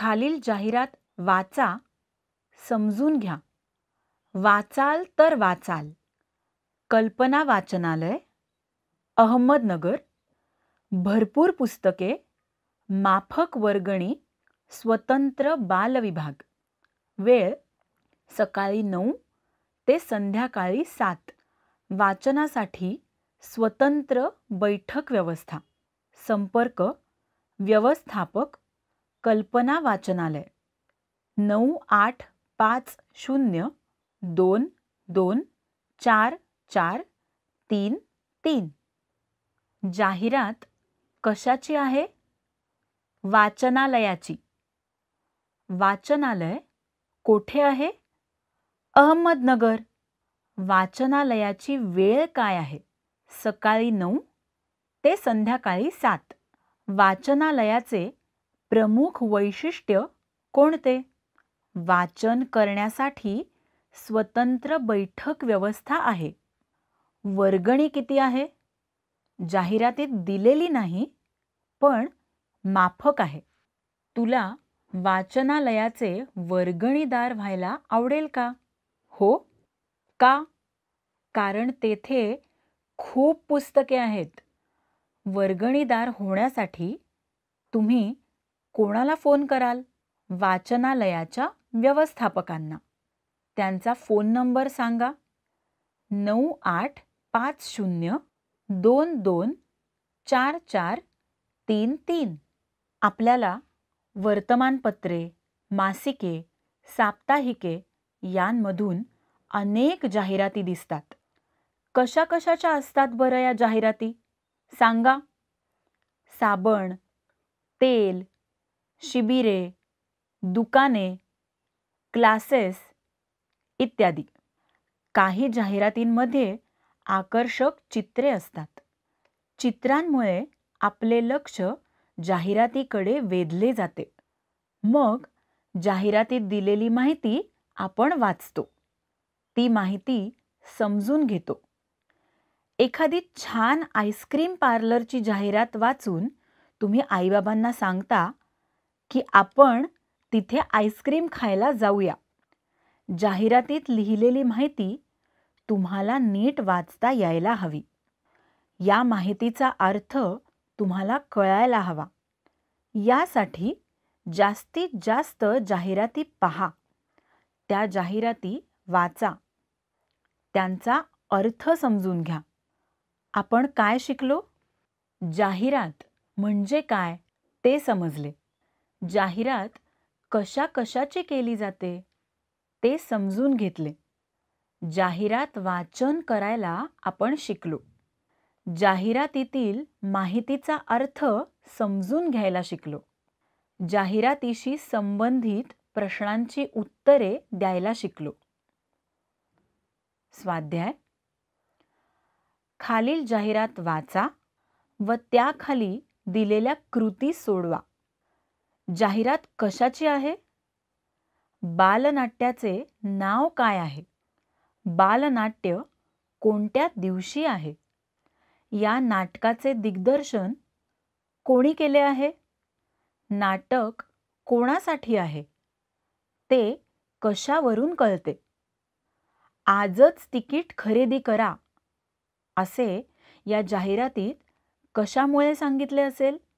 खालील जाहिरात वाचा समजून घ्या वाचाल तर वाचाल कल्पना वाचनालय अहमदनगर भरपूर पुस्तके माफक वर्गणी स्वतंत्र बालविभाग वेळ सकाळी नऊ ते संध्याकाळी सात वाचनासाठी स्वतंत्र बैठक व्यवस्था संपर्क व्यवस्थापक कल्पना वाचनालय नऊ आठ पाच शून्य दोन दोन चार चार तीन तीन जाहिरात कशाची आहे वाचनालयाची वाचनालय कोठे आहे अहमदनगर वाचनालयाची वेळ काय आहे सकाळी नऊ ते संध्याकाळी सात वाचनालयाचे प्रमुख वैशिष्ट्य कोणते वाचन करण्यासाठी स्वतंत्र बैठक व्यवस्था आहे वर्गणी किती आहे जाहिरातीत दिलेली नाही पण माफक आहे तुला वाचनालयाचे वर्गणीदार व्हायला आवडेल का हो का कारण तेथे खूप पुस्तके आहेत वर्गणीदार होण्यासाठी तुम्ही कोणाला फोन कराल वाचनालयाच्या व्यवस्थापकांना त्यांचा फोन नंबर सांगा नऊ आठ पाच शून्य दोन दोन चार चार तीन तीन आपल्याला वर्तमानपत्रे मासिके साप्ताहिके यांमधून अनेक जाहिराती दिसतात कशा कशाच्या असतात बरं या जाहिराती सांगा साबण तेल शिबिरे दुकाने क्लासेस इत्यादी काही जाहिरातींमध्ये आकर्षक चित्रे असतात चित्रांमुळे आपले लक्ष जाहिरातीकडे वेधले जाते मग जाहिरातीत दिलेली माहिती आपण वाचतो ती माहिती समजून घेतो एखादी छान आईस्क्रीम पार्लरची जाहिरात वाचून तुम्ही आईबाबांना सांगता की आपण तिथे आईस्क्रीम खायला जाऊया जाहिरातीत लिहिलेली माहिती तुम्हाला नीट वाचता यायला हवी या माहितीचा अर्थ तुम्हाला कळायला हवा यासाठी जास्तीत जास्त जाहिराती पहा त्या जाहिराती वाचा त्यांचा अर्थ समजून घ्या आपण काय शिकलो जाहिरात म्हणजे काय ते समजले जाहिरात कशा कशाची केली जाते ते समजून घेतले जाहिरात वाचन करायला आपण शिकलो जाहिरातीतील माहितीचा अर्थ समजून घ्यायला शिकलो जाहिरातीशी संबंधित प्रश्नांची उत्तरे द्यायला शिकलो स्वाध्याय खालील जाहिरात वाचा व त्याखाली दिलेल्या कृती सोडवा जाहिरात कशाची आहे बालनाट्याचे नाव काय आहे बालनाट्य कोणत्या दिवशी आहे या नाटकाचे दिग्दर्शन कोणी केले आहे नाटक कोणासाठी आहे ते कशावरून कळते आजच तिकीट खरेदी करा असे या जाहिरातीत कशामुळे सांगितले असेल